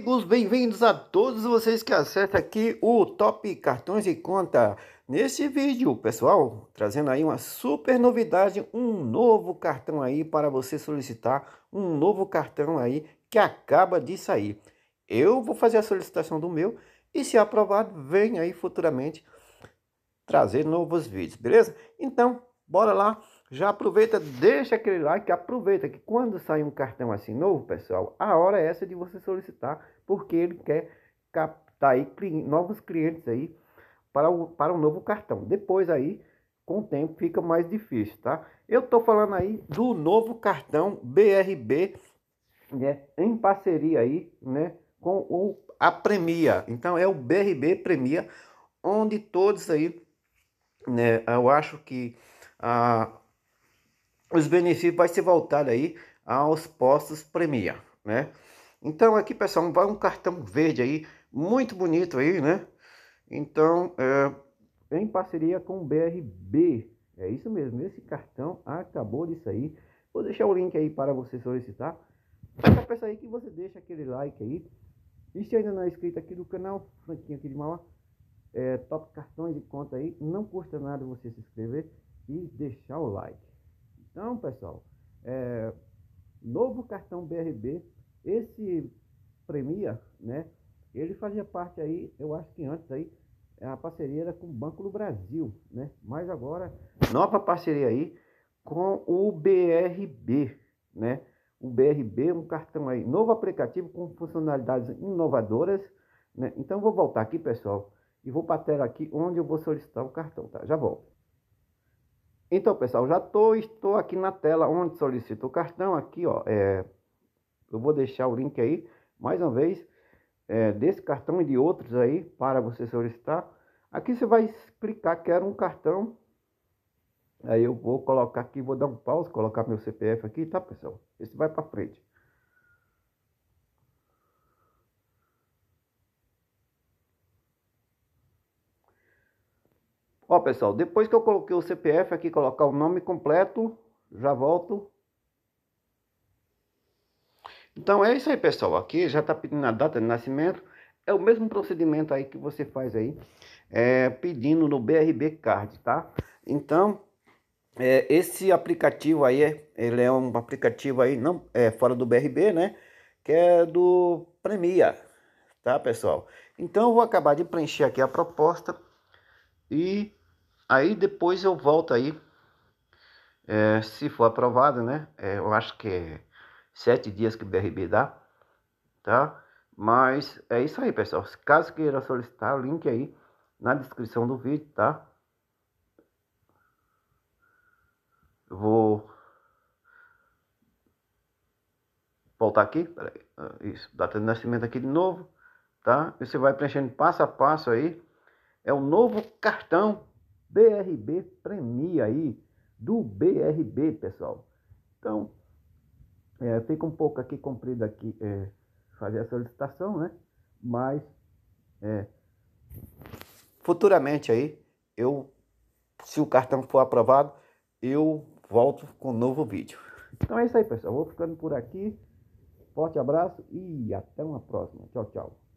Amigos, bem-vindos a todos vocês que acessam aqui o Top Cartões de Conta. Neste vídeo, pessoal, trazendo aí uma super novidade, um novo cartão aí para você solicitar, um novo cartão aí que acaba de sair. Eu vou fazer a solicitação do meu e se aprovado, vem aí futuramente trazer novos vídeos, beleza? Então, bora lá já aproveita, deixa aquele like, aproveita que quando sair um cartão assim novo, pessoal, a hora é essa de você solicitar, porque ele quer captar aí novos clientes aí para o, para o novo cartão. Depois aí, com o tempo, fica mais difícil, tá? Eu tô falando aí do novo cartão BRB, né, em parceria aí, né, com o, a Premia. Então é o BRB Premia, onde todos aí, né, eu acho que a os benefícios vai se voltar aí aos postos Premier, né? Então aqui pessoal, vai um cartão verde aí, muito bonito aí, né? Então, é, em parceria com o BRB, é isso mesmo, esse cartão acabou de sair. Vou deixar o link aí para você solicitar. Só é peço aí que você deixa aquele like aí. E se ainda não é inscrito aqui do canal, Franquinho aqui de Mauá, é, top cartões de conta aí. Não custa nada você se inscrever e deixar o like. Então, pessoal, é, novo cartão BRB, esse Premia, né? Ele fazia parte aí, eu acho que antes aí, é a parceria era com o Banco do Brasil, né? Mas agora, nova parceria aí com o BRB, né? O BRB, é um cartão aí, novo aplicativo com funcionalidades inovadoras, né? Então, vou voltar aqui, pessoal, e vou para a tela aqui onde eu vou solicitar o cartão, tá? Já volto. Então, pessoal, já tô, estou aqui na tela onde solicito o cartão. Aqui, ó, é, eu vou deixar o link aí, mais uma vez, é, desse cartão e de outros aí, para você solicitar. Aqui você vai explicar que era um cartão. Aí eu vou colocar aqui, vou dar um pause, colocar meu CPF aqui, tá, pessoal? Esse vai para frente. Ó, pessoal, depois que eu coloquei o CPF aqui, colocar o nome completo, já volto. Então é isso aí, pessoal. Aqui já está pedindo a data de nascimento. É o mesmo procedimento aí que você faz aí, é, pedindo no BRB Card, tá? Então, é, esse aplicativo aí, é, ele é um aplicativo aí, não, é fora do BRB, né? Que é do Premia, tá, pessoal? Então, eu vou acabar de preencher aqui a proposta e Aí depois eu volto aí, é, se for aprovado, né? É, eu acho que é sete dias que o BRB dá, tá? Mas é isso aí, pessoal. Caso queira solicitar, link aí na descrição do vídeo, tá? Eu vou voltar aqui, peraí. Ah, isso, data de nascimento aqui de novo, tá? E você vai preenchendo passo a passo aí. É o novo cartão BRB premia aí do BRB, pessoal. Então, é, fica um pouco aqui comprido aqui é, fazer a solicitação, né? Mas é, futuramente aí eu, se o cartão for aprovado, eu volto com um novo vídeo. Então é isso aí, pessoal. Vou ficando por aqui. Forte abraço e até uma próxima. Tchau, tchau.